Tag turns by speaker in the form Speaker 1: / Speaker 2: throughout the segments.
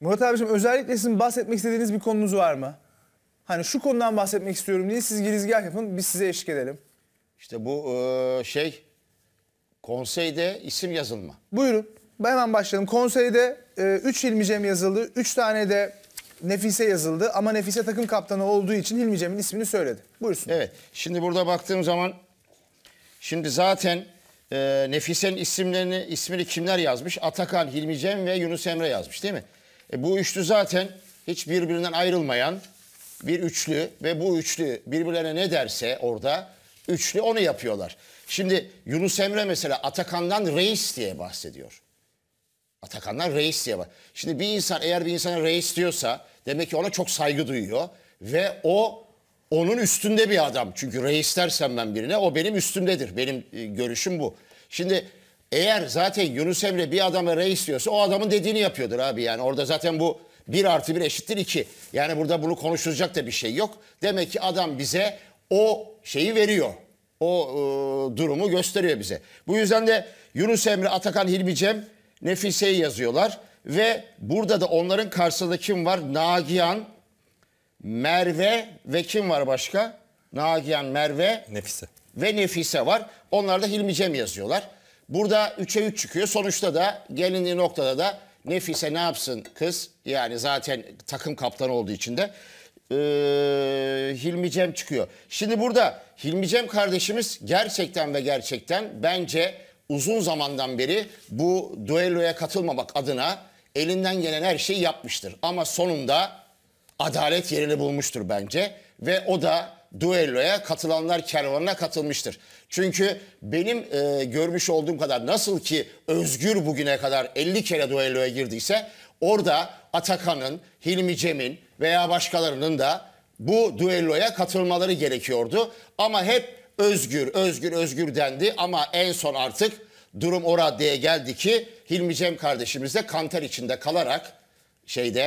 Speaker 1: Murat abicim özellikle sizin bahsetmek istediğiniz bir konunuz var mı? Hani şu konudan bahsetmek
Speaker 2: istiyorum diye siz girizgah yapın biz size eşlik edelim. İşte bu e, şey konseyde isim yazılma.
Speaker 1: Buyurun ben hemen başlayalım. Konseyde 3 e, Hilmi Cem yazıldı. 3 tane de Nefise yazıldı ama Nefise takım kaptanı olduğu için Hilmi Cem'in ismini
Speaker 2: söyledi. Buyursun. Evet şimdi burada baktığım zaman şimdi zaten e, Nefise'nin isimlerini ismini kimler yazmış? Atakan, Hilmi Cem ve Yunus Emre yazmış değil mi? E, bu üçlü zaten hiç birbirinden ayrılmayan bir üçlü ve bu üçlü birbirlerine ne derse orada üçlü onu yapıyorlar. Şimdi Yunus Emre mesela Atakan'dan reis diye bahsediyor. Atakan'dan reis diye bahsediyor. Şimdi bir insan eğer bir insana reis diyorsa demek ki ona çok saygı duyuyor ve o onun üstünde bir adam. Çünkü reis dersem ben birine o benim üstümdedir. Benim e, görüşüm bu. Şimdi eğer zaten Yunus Emre bir adama reis diyorsa o adamın dediğini yapıyordur abi yani. Orada zaten bu bir artı bir eşittir iki. Yani burada bunu konuşulacak da bir şey yok. Demek ki adam bize o şeyi veriyor. O e, durumu gösteriyor bize. Bu yüzden de Yunus Emre, Atakan, Hilmi Cem, Nefise'yi yazıyorlar. Ve burada da onların karşısında kim var? Nagihan, Merve ve kim var başka? Nagihan, Merve Nefise. ve Nefise var. Onlar da Hilmi Cem yazıyorlar. Burada 3'e 3 çıkıyor. Sonuçta da gelindiği noktada da Nefise ne yapsın kız? Yani zaten takım kaptanı olduğu için de e, Hilmi Cem çıkıyor. Şimdi burada Hilmi Cem kardeşimiz gerçekten ve gerçekten bence uzun zamandan beri bu duelloya katılmamak adına elinden gelen her şeyi yapmıştır. Ama sonunda adalet yerini bulmuştur bence ve o da duelloya katılanlar kervanına katılmıştır. Çünkü benim e, görmüş olduğum kadar nasıl ki Özgür bugüne kadar 50 kere duelloya girdiyse orada Atakan'ın, Hilmi Cem'in veya başkalarının da bu duelloya katılmaları gerekiyordu. Ama hep özgür, özgür, özgür dendi ama en son artık durum o raddeye geldi ki Hilmi Cem kardeşimiz de kanter içinde kalarak şeyde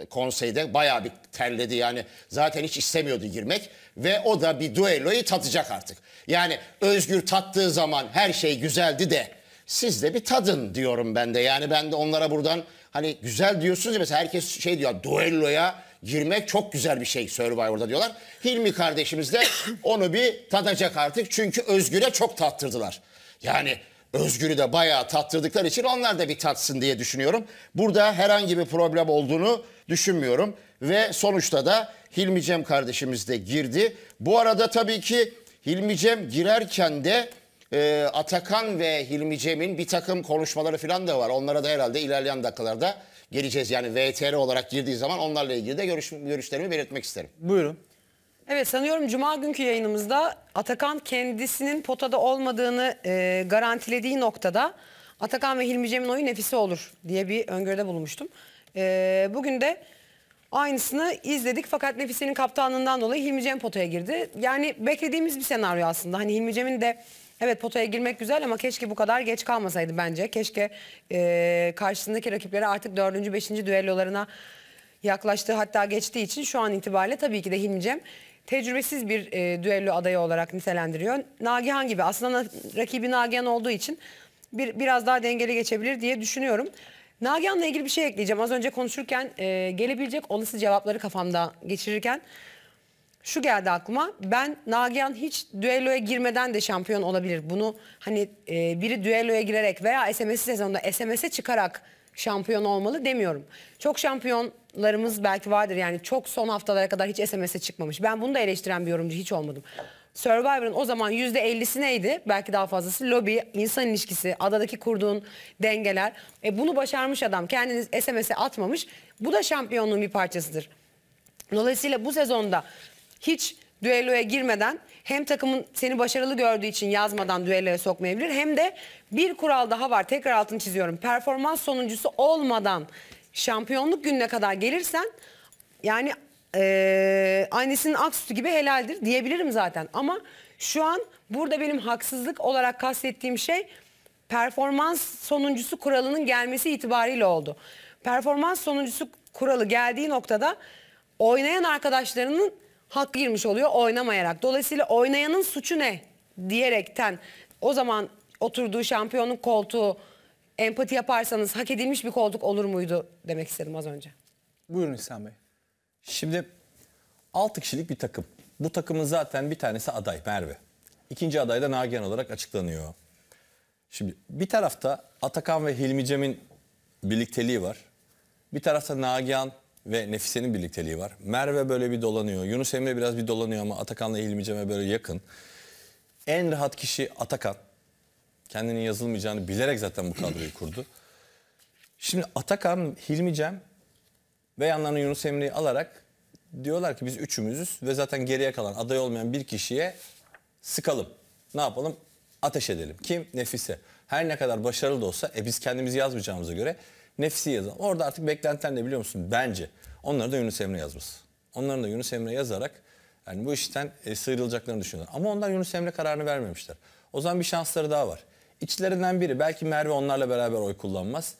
Speaker 2: e, konseyde bayağı bir terledi yani zaten hiç istemiyordu girmek ve o da bir duelloyu tatacak artık. Yani Özgür tattığı zaman her şey güzeldi de siz de bir tadın diyorum ben de yani ben de onlara buradan hani güzel diyorsunuz ya mesela herkes şey diyor duelloya girmek çok güzel bir şey Survivor'da diyorlar. Hilmi kardeşimiz de onu bir tadacak artık çünkü Özgür'e çok tattırdılar. Yani Özgür'ü de bayağı tattırdıkları için onlar da bir tatsın diye düşünüyorum. Burada herhangi bir problem olduğunu düşünmüyorum. Ve sonuçta da Hilmi Cem kardeşimiz de girdi. Bu arada tabii ki Hilmi Cem girerken de e, Atakan ve Hilmi Cem'in bir takım konuşmaları falan da var. Onlara da herhalde ilerleyen dakikalarda geleceğiz. Yani VTR olarak girdiği zaman onlarla ilgili de görüş, görüşlerimi belirtmek isterim. Buyurun.
Speaker 3: Evet sanıyorum cuma günkü yayınımızda Atakan kendisinin potada olmadığını e, garantilediği noktada Atakan ve Hilmi Cem'in oyu nefisi olur diye bir öngörüde bulmuştum. E, bugün de aynısını izledik fakat Nefise'nin kaptanlığından dolayı Hilmi Cem potaya girdi. Yani beklediğimiz bir senaryo aslında. Hani Hilmi Cem'in de evet potaya girmek güzel ama keşke bu kadar geç kalmasaydı bence. Keşke e, karşısındaki rakipleri artık dördüncü beşinci düellolarına yaklaştığı hatta geçtiği için şu an itibariyle tabii ki de Hilmi Cem tecrübesiz bir e, düello adayı olarak nitelendiriyor. Nagihan gibi aslında rakibi Nagihan olduğu için bir, biraz daha dengeli geçebilir diye düşünüyorum. Nagihan'la ilgili bir şey ekleyeceğim. Az önce konuşurken e, gelebilecek olası cevapları kafamda geçirirken şu geldi aklıma. Ben Nagihan hiç düelloya girmeden de şampiyon olabilir. Bunu hani e, biri düelloya girerek veya SMS'i sezonda SMS'e çıkarak şampiyon olmalı demiyorum. Çok şampiyonlarımız belki vardır yani çok son haftalara kadar hiç SMS'e çıkmamış. Ben bunu da eleştiren bir yorumcu hiç olmadım. Survivor'ın o zaman %50'si neydi? Belki daha fazlası Lobby, insan ilişkisi, adadaki kurduğun dengeler. E bunu başarmış adam kendiniz SMS'e atmamış. Bu da şampiyonluğun bir parçasıdır. Dolayısıyla bu sezonda hiç düelloya girmeden hem takımın seni başarılı gördüğü için yazmadan düelloya sokmayabilir hem de bir kural daha var tekrar altını çiziyorum. Performans sonuncusu olmadan şampiyonluk gününe kadar gelirsen yani e, annesinin ak sütü gibi helaldir diyebilirim zaten ama şu an burada benim haksızlık olarak kastettiğim şey performans sonuncusu kuralının gelmesi itibariyle oldu. Performans sonuncusu kuralı geldiği noktada oynayan arkadaşlarının hak girmiş oluyor oynamayarak. Dolayısıyla oynayanın suçu ne diyerekten o zaman oturduğu şampiyonun koltuğu empati yaparsanız hak edilmiş bir koltuk olur muydu demek istedim az önce.
Speaker 4: Buyurun İhsan Bey. Şimdi 6 kişilik bir takım. Bu takımın zaten bir tanesi aday Merve. İkinci aday da Nagihan olarak açıklanıyor. Şimdi bir tarafta Atakan ve Hilmi Cem'in birlikteliği var. Bir tarafta Nagihan ve Nefise'nin birlikteliği var. Merve böyle bir dolanıyor. Yunus Emre biraz bir dolanıyor ama Atakan'la Hilmi Cem'e böyle yakın. En rahat kişi Atakan. Kendinin yazılmayacağını bilerek zaten bu kadroyu kurdu. Şimdi Atakan, Hilmi Cem ve yanlarına Yunus Emre'yi alarak diyorlar ki biz üçümüzüz ve zaten geriye kalan aday olmayan bir kişiye sıkalım. Ne yapalım? Ateş edelim. Kim? Nefise. Her ne kadar başarılı da olsa e biz kendimizi yazmayacağımıza göre nefsi yazalım. Orada artık beklentiler ne biliyor musun? Bence. Onları da Yunus Emre yazması. Onların da Yunus Emre yazarak yani bu işten e, sıyrılacaklarını düşünüyorlar. Ama onlar Yunus Emre kararını vermemişler. O zaman bir şansları daha var. İçlerinden biri belki Merve onlarla beraber oy kullanmaz.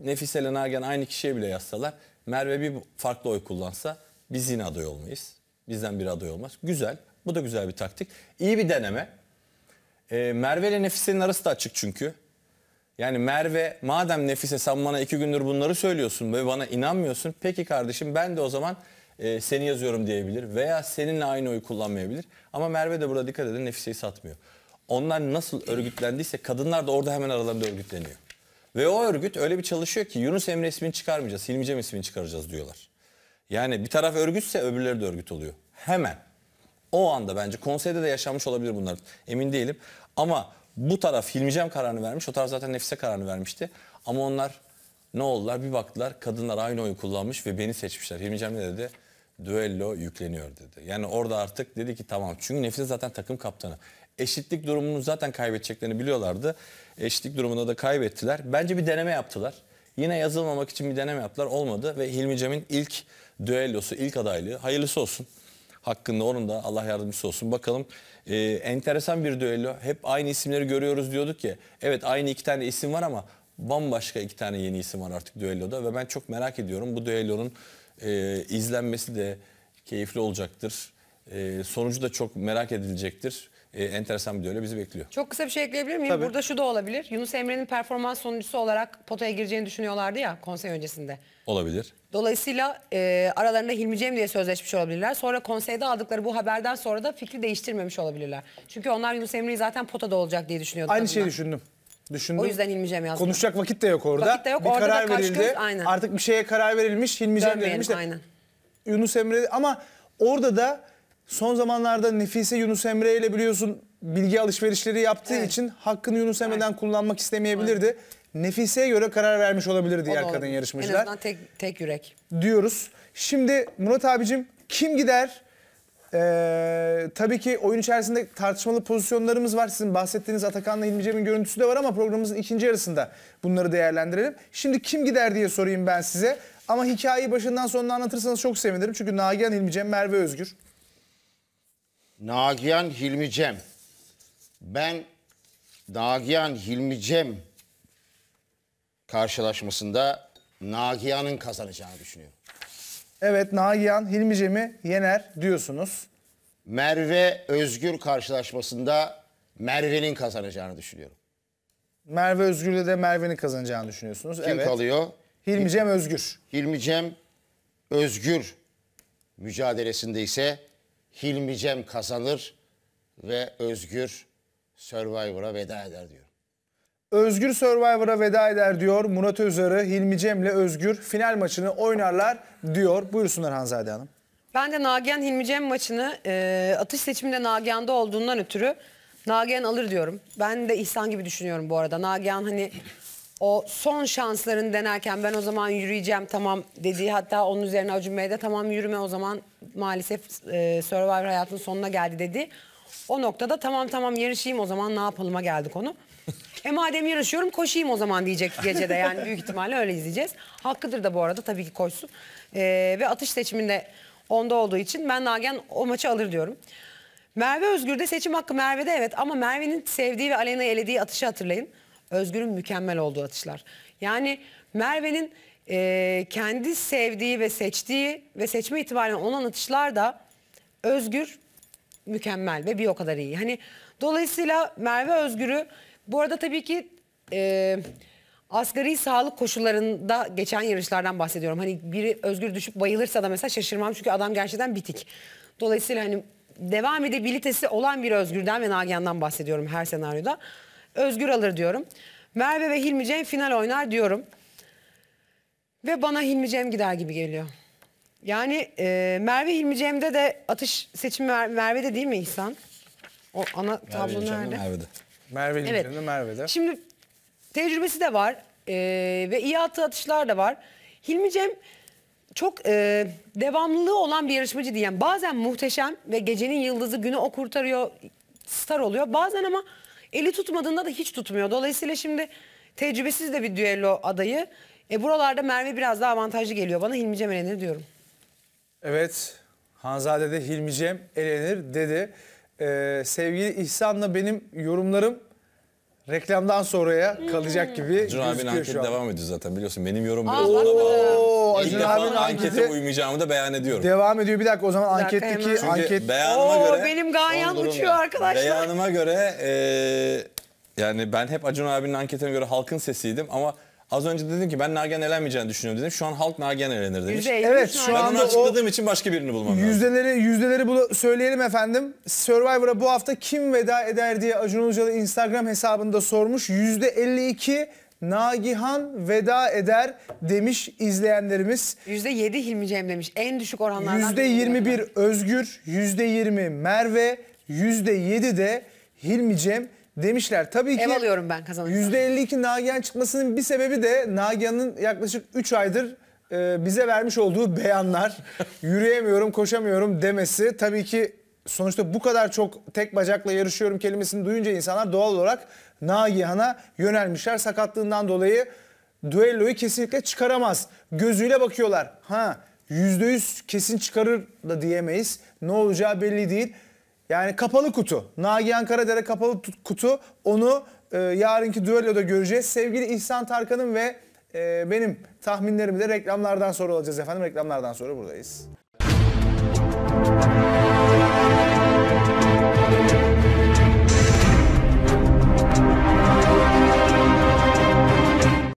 Speaker 4: Nefise ile Nagen aynı kişiye bile yazsalar Merve bir farklı oy kullansa biz yine aday olmayız. Bizden bir aday olmaz. Güzel. Bu da güzel bir taktik. İyi bir deneme. E, Merve ile Nefise'nin arası da açık çünkü. Yani Merve madem Nefise sen bana iki gündür bunları söylüyorsun ve bana inanmıyorsun. Peki kardeşim ben de o zaman e, seni yazıyorum diyebilir veya seninle aynı oyu kullanmayabilir. Ama Merve de burada dikkat edin Nefise'yi satmıyor. Onlar nasıl örgütlendiyse kadınlar da orada hemen aralarında örgütleniyor. Ve o örgüt öyle bir çalışıyor ki Yunus Emre ismini çıkarmayacağız, Hilmi Cem ismini çıkaracağız diyorlar. Yani bir taraf örgütse öbürleri de örgüt oluyor. Hemen. O anda bence konseyde de yaşanmış olabilir bunlar. Emin değilim. Ama bu taraf Hilmicem kararını vermiş. O taraf zaten Nefise kararını vermişti. Ama onlar ne oldular? Bir baktılar kadınlar aynı oyu kullanmış ve beni seçmişler. Hilmicem ne dedi? Düello yükleniyor dedi. Yani orada artık dedi ki tamam. Çünkü Nefise zaten takım kaptanı. Eşitlik durumunu zaten kaybedeceklerini biliyorlardı. Eşitlik durumunda da kaybettiler. Bence bir deneme yaptılar. Yine yazılmamak için bir deneme yaptılar. Olmadı ve Hilmi Cem'in ilk düellosu, ilk adaylığı. Hayırlısı olsun hakkında onun da Allah yardımcısı olsun. Bakalım e, enteresan bir düello. Hep aynı isimleri görüyoruz diyorduk ya. Evet aynı iki tane isim var ama bambaşka iki tane yeni isim var artık düelloda. Ve ben çok merak ediyorum bu düellonun e, izlenmesi de keyifli olacaktır. E, sonucu da çok merak edilecektir e, enteresan bir düello bizi bekliyor.
Speaker 3: Çok kısa bir şey ekleyebilir miyim? Tabii. Burada şu da olabilir. Yunus Emre'nin performans sonucusu olarak potaya gireceğini düşünüyorlardı ya konser öncesinde. Olabilir. Dolayısıyla e, aralarında Hilmi Cem diye sözleşmiş olabilirler. Sonra konseyde aldıkları bu haberden sonra da fikri değiştirmemiş olabilirler. Çünkü onlar Yunus Emre'yi zaten potada olacak diye düşünüyordu. Aynı şeyi
Speaker 1: düşündüm. Düşündüm. O yüzden Hilmi Cem yazdı. Konuşacak vakit de yok orada. Vakit de yok. Bir orada karar da verildi. Göz,
Speaker 3: aynen. Artık bir
Speaker 1: şeye karar verilmiş. Hilmi Cem verilmiş. De. Aynen. Yunus Emre ama orada da Son zamanlarda Nefise Yunus Emre ile biliyorsun bilgi alışverişleri yaptığı evet. için hakkını Yunus Emre'den evet. kullanmak istemeyebilirdi. Evet. Nefiseye göre karar vermiş olabilir diğer kadın yarışmacılar. En azından
Speaker 3: tek, tek yürek.
Speaker 1: Diyoruz. Şimdi Murat abicim kim gider? Ee, tabii ki oyun içerisinde tartışmalı pozisyonlarımız var. Sizin bahsettiğiniz Atakan'la Hilmi Cem'in görüntüsü de var ama programımızın ikinci yarısında bunları değerlendirelim. Şimdi kim gider diye sorayım ben size. Ama hikayeyi başından sonuna anlatırsanız çok sevinirim. Çünkü Nagihan Hilmi Cem, Merve Özgür.
Speaker 2: Nagihan Hilmi Ben Nagihan Hilmi karşılaşmasında Nagihan'ın kazanacağını düşünüyorum. Evet Nagihan Hilmi yener diyorsunuz. Merve Özgür karşılaşmasında Merve'nin kazanacağını düşünüyorum.
Speaker 1: Merve Özgür'le de Merve'nin kazanacağını düşünüyorsunuz. Kim evet.
Speaker 2: kalıyor? Hilmi Özgür. Hilmi Özgür mücadelesinde ise Hilmi Cem kazanır ve Özgür Survivor'a veda eder diyor.
Speaker 1: Özgür Survivor'a veda eder diyor. Murat Özarı, Hilmi ile Özgür final maçını oynarlar diyor. Buyursunlar Hanzade Hanım.
Speaker 3: Ben de Nagihan Hilmi Cem maçını e, atış seçiminde Nagihan'da olduğundan ötürü Nagihan alır diyorum. Ben de İhsan gibi düşünüyorum bu arada. Nagihan hani o son şansların denerken ben o zaman yürüyeceğim tamam dediği hatta onun üzerine Acun Bey de tamam yürüme o zaman maalesef e, Survivor hayatın sonuna geldi dedi. O noktada tamam tamam yarışayım o zaman ne yapalıma geldi konu. e madem yarışıyorum koşayım o zaman diyecek gecede yani büyük ihtimalle öyle izleyeceğiz. Hakkıdır da bu arada tabii ki koşsun. E, ve atış seçiminde onda olduğu için ben Nagen o maçı alır diyorum. Merve Özgür'de seçim hakkı Merve'de evet ama Merve'nin sevdiği ve Alena'yı elediği atışı hatırlayın. Özgür'ün mükemmel olduğu atışlar. Yani Merve'nin e, kendi sevdiği ve seçtiği ve seçme itibariyle olan atışlar da Özgür mükemmel ve bir o kadar iyi. Hani dolayısıyla Merve Özgür'ü bu arada tabii ki e, asgari sağlık koşullarında geçen yarışlardan bahsediyorum. Hani biri Özgür düşüp bayılırsa da mesela şaşırmam çünkü adam gerçekten bitik. Dolayısıyla hani devam edebilitesi olan bir Özgür'den ve Nagihan'dan bahsediyorum her senaryoda. Özgür alır diyorum. Merve ve Hilmi Cem final oynar diyorum. Ve bana Hilmi Cem gider gibi geliyor. Yani e, Merve Hilmi Cem'de de atış seçimi Mer Merve'de değil mi İhsan? O ana tablo nerede? Merve'de.
Speaker 1: Merve Hilmi evet. Cem'de
Speaker 3: Merve'de. Şimdi tecrübesi de var e, ve iyi attığı atışlar da var. Hilmi Cem çok e, devamlılığı olan bir yarışmacı diyeyim. yani bazen muhteşem ve gecenin yıldızı günü o kurtarıyor star oluyor. Bazen ama Eli tutmadığında da hiç tutmuyor. Dolayısıyla şimdi tecrübesiz de bir düello adayı. E buralarda Merve biraz daha avantajlı geliyor bana. Hilmi Cem elenir diyorum.
Speaker 1: Evet. Hanzade de Hilmi Cem elenir dedi. Ee, sevgili İhsan'la benim yorumlarım reklamdan sonraya hmm. kalacak gibi Acun abinin gözüküyor anketi şu an. devam
Speaker 4: ediyor zaten biliyorsun. Benim yorum biraz Aa, bana bağlı. Oo, İlk abinin defa ankete uymayacağımı da beyan ediyorum. devam
Speaker 1: ediyor. Bir dakika o zaman Bir dakika anketteki anket beyanıma Oo,
Speaker 4: göre...
Speaker 3: benim gayem Son uçuyor arkadaşlar. Beyanıma
Speaker 4: göre e, yani ben hep Acun abinin anketine göre halkın sesiydim ama Az önce dedim ki ben Nagihan elenmeyeceğini düşünüyorum dedim. Şu an halk Nagihan elenir demiş. %53 Evet, şu Ben an- onu anda o- açıkladığım için başka birini bulmam lazım.
Speaker 1: Yüzdeleri yüzdeleri bunu söyleyelim efendim. Survivor'a bu hafta kim veda eder diye Acun Ilıcalı Instagram hesabında sormuş. Yüzde 52 Nagihan veda eder demiş
Speaker 3: izleyenlerimiz. %7 Hilmi Cem demiş. En düşük oranlardan. Yüzde 21
Speaker 1: Özgür, yüzde 20 Merve, yüzde 7 de Hilmi Cem demişler. Tabii ki Ev alıyorum ben kazanınca. %52 Nagihan çıkmasının bir sebebi de Nagihan'ın yaklaşık 3 aydır e, bize vermiş olduğu beyanlar. Yürüyemiyorum, koşamıyorum demesi. Tabii ki sonuçta bu kadar çok tek bacakla yarışıyorum kelimesini duyunca insanlar doğal olarak Nagihan'a yönelmişler. Sakatlığından dolayı duello'yu kesinlikle çıkaramaz. Gözüyle bakıyorlar. Ha %100 kesin çıkarır da diyemeyiz. Ne olacağı belli değil. Yani kapalı kutu. Nagihan Karadere kapalı kutu. Onu e, yarınki düelloda göreceğiz. Sevgili İhsan Tarkan'ın ve e, benim tahminlerimi de reklamlardan sonra olacağız efendim. Reklamlardan sonra buradayız.